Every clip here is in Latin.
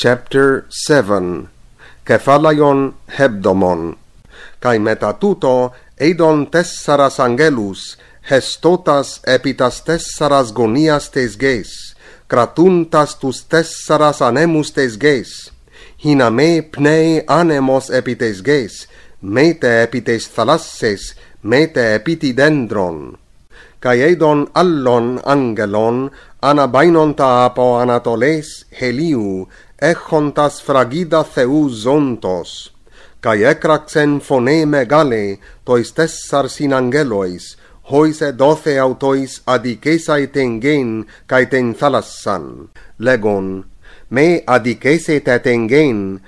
chapter 7 kephalaion hebdomon kai METATUTO touto eidon tessaras ANGELUS hestotas epitas tessaras gonias tes geis kratuntas tus tessaras anemus tes geis hina me pnei anemos epites geis mete epites thalasses mete epiti dendron kai eidon allon angelon ana bainon ta apo anatoles heliu e fragida theu zontos kai ekraxen phone megale tois tessar sin angelois hoise doce autois adikesai tengen kai ten thalassan legon me adicese te ten gein,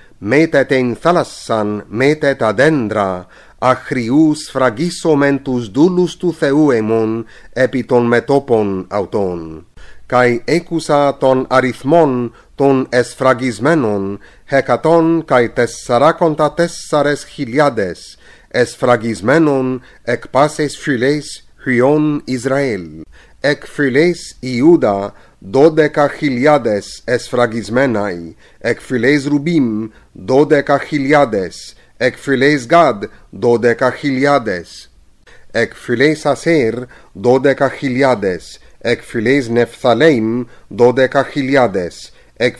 thalassan, me ta dendra, achrius fragisomen tus dulus tu Theuemon epi ton metopon auton. kai ecusa ton arithmon ton esfragismenon, hecaton cai tessaraconta tessares hiliades, esfragismenon ek pases philes hion Israel, ek philes Iuda, δώδεκα χιλιάδες εσφραγισμένοι, εκ Ρουμπίμ δώδεκα χιλιάδες, εκ Γαδ δώδεκα χιλιάδες, εκ Ασέρ δώδεκα χιλιάδες, εκ νεφθαλείμ, Νεφθαλέμ δώδεκα χιλιάδες, εκ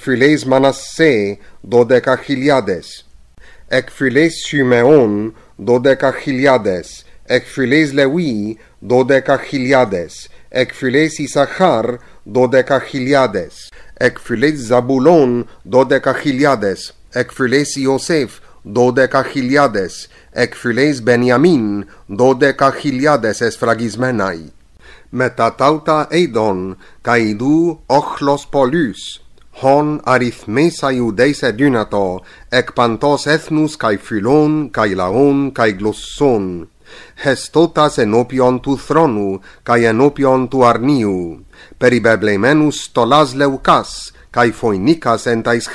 Μανασσέ δώδεκα χιλιάδες, εκ Σιμεών δώδεκα χιλιάδες, εκ λεουί, δώδεκα χιλιάδες, εκ Ισαχάρ 12.000. Εκφυλές Ζαμπουλών 12.000. Εκφυλές Ιωσέφ 12.000. Εκφυλές Μπενιαμίν 12.000 εσφραγισμέναί. Μετά τα τάουτα έιδων καηδού όχλος πολλούς. hon arithmesa iudeisa dynato ec pantos ethnus kai phylon kai laon kai glosson hestotas enopion tu thronu kai enopion tu arniu peribeblemenus stolas leucas kai phoinikas entais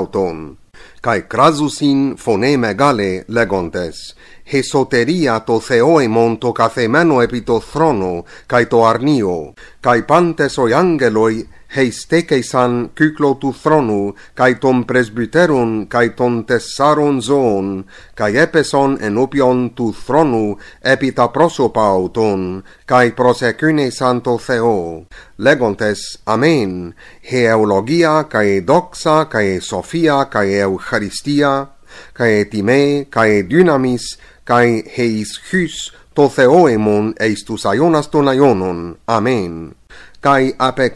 auton kai krazusin in phoneme gale legontes hesoteria to theoemon to kathemeno epi to throno, kai to arnio, kai pantes oi angeloi heis tekeisan kyklo tu thronu, kai ton presbyterun, kai ton tessaron zoon, kai epeson en opion tu thronu, epi ta prosopauton, kai prosekyneisan to theo. Legontes, amen, he eulogia, kai doxa, kai sofia, kai eucharistia, kai etime, kai dynamis, kai heis hus to theoemon eis tus aionas ton aionon. Amen. Kai ape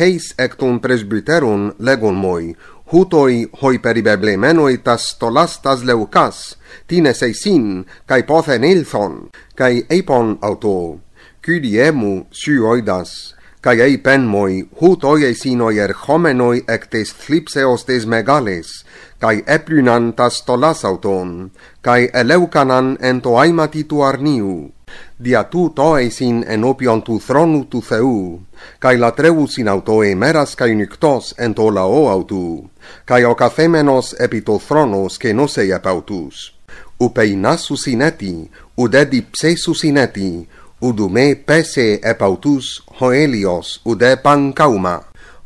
heis ectum presbyteron legon moi, hutoi hoi peribeblemenoi tas tolas tas leucas, tines eisin, kai pothen ILTHON, kai eipon auto. Kyriemu syu kai ei pen moi hu toi ei sino er homenoi ectes flipseos tes megales kai eplunan tas tolas auton kai eleukanan en to aimati tu arniu dia tu to sin en opion tu thronu tu theu kai la treu sin auto e meras kai nyktos en to lao autu kai o kathemenos epi to thronos ke nosei apautus upeinasu sineti udedi pseisu sineti udume pese epautus hoelios ude elios pancauma,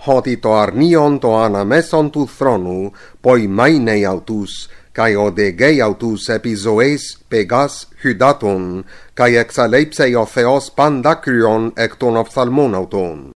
hoti to arnion to anameson tu thronu, poi mainei autus, cae odegei autus epizoes pegas hydatun, cae exalepsei o theos pandacrion ectun ophthalmonauton.